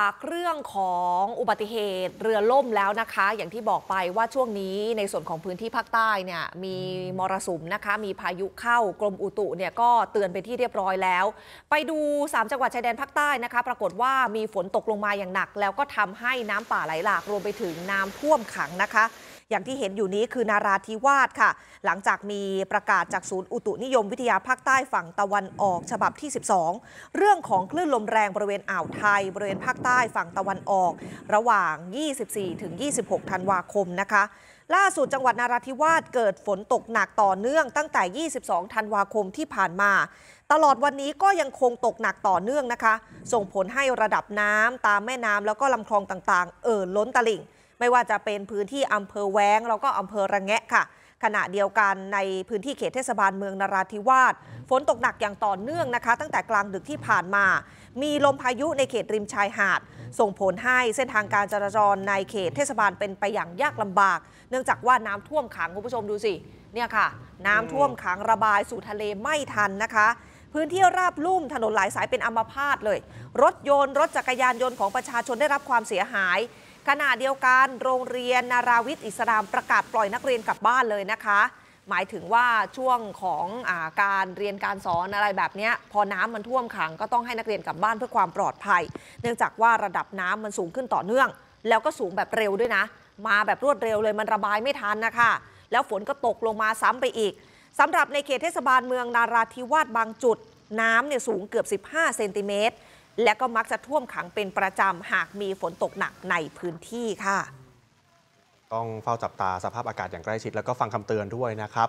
จากเรื่องของอุบัติเหตุเรือล่มแล้วนะคะ อย่างที่บอกไปว่าช่วงนี้ในส่วนของพื้นที่ภาคใต้เนี่ยมีมรสุมนะคะมีพายุเข้า กรมอุตุเนี่ยก็เตือนไปที่เรียบร้อยแล้ว ไปดู3จังหวัดชายแดนภาคใต้นะคะปรากฏว่ามีฝนตกลงมาอย่างหนัก แล้วก็ทำให้น้ำป่าไหลหลาก รวมไปถึงน้ำท่วมขังนะคะอย่างที่เห็นอยู่นี้คือนาราธิวาสค่ะ หลังจากมีประกาศจากศูนย์อุตุนิยม วิทยาภาคใต้ฝั่งตะวันออกฉบับที่ 12 เรื่องของคลื่นลมแรง บริเวณอ่าวไทย บริเวณภาคใต้ฝั่งตะวันออก ระหว่าง 24ถึง26 ธันวาคมนะคะ ล่าสุดจังหวัดนาราธิวาสเกิดฝนตกหนักต่อเนื่อง ตั้งแต่ 22 ธันวาคมที่ผ่านมา ตลอดวันนี้ก็ยังคงตกหนักต่อเนื่องนะคะ ส่งผลให้ระดับน้ำตามแม่น้ำแล้วก็ลำคลองต่างๆ เอ่อล้นตลิ่งไม่ว่าจะเป็นพื้นที่อำเภอแว้ง แล้วก็อำเภอระแงะค่ะ ขณะเดียวกันในพื้นที่เขตเทศบาลเมืองนราธิวาสฝนตกหนักอย่างต่อเนื่องนะคะ ตั้งแต่กลางดึกที่ผ่านมา มีลมพายุในเขตริมชายหาด ส่งผลให้เส้นทางการจราจรในเขตเทศบาลเป็นไปอย่างยากลำบากเนื่องจากว่าน้ำท่วมขังคุณผู้ชมดูสิเนี่ยค่ะ น้ำท่วมขังระบายสู่ทะเลไม่ทันนะคะ พื้นที่ราบลุ่มถนนหลายสายเป็นอัมพาตเลย รถยนต์รถจักรยานยนต์ของประชาชนได้รับความเสียหายขณะเดียวกันโรงเรียนนาราวิทย์อิสลามประกาศปล่อยนักเรียนกลับบ้านเลยนะคะ หมายถึงว่าช่วงของอาการเรียนการสอนอะไรแบบนี้พอน้ำมันท่วมขังก็ต้องให้นักเรียนกลับบ้านเพื่อความปลอดภัย เนื่องจากว่าระดับน้ำมันสูงขึ้นต่อเนื่อง แล้วก็สูงแบบเร็วด้วยนะ มาแบบรวดเร็วเลยมันระบายไม่ทันนะคะแล้วฝนก็ตกลงมาซ้ำไปอีก สำหรับในเขตเทศบาลเมืองนาราธิวาสบางจุด น้ำเนี่ยสูงเกือบ 15เซนติเมตรและก็มักจะท่วมขังเป็นประจำ หากมีฝนตกหนักในพื้นที่ค่ะ ต้องเฝ้าจับตาสภาพอากาศอย่างใกล้ชิด แล้วก็ฟังคำเตือนด้วยนะครับ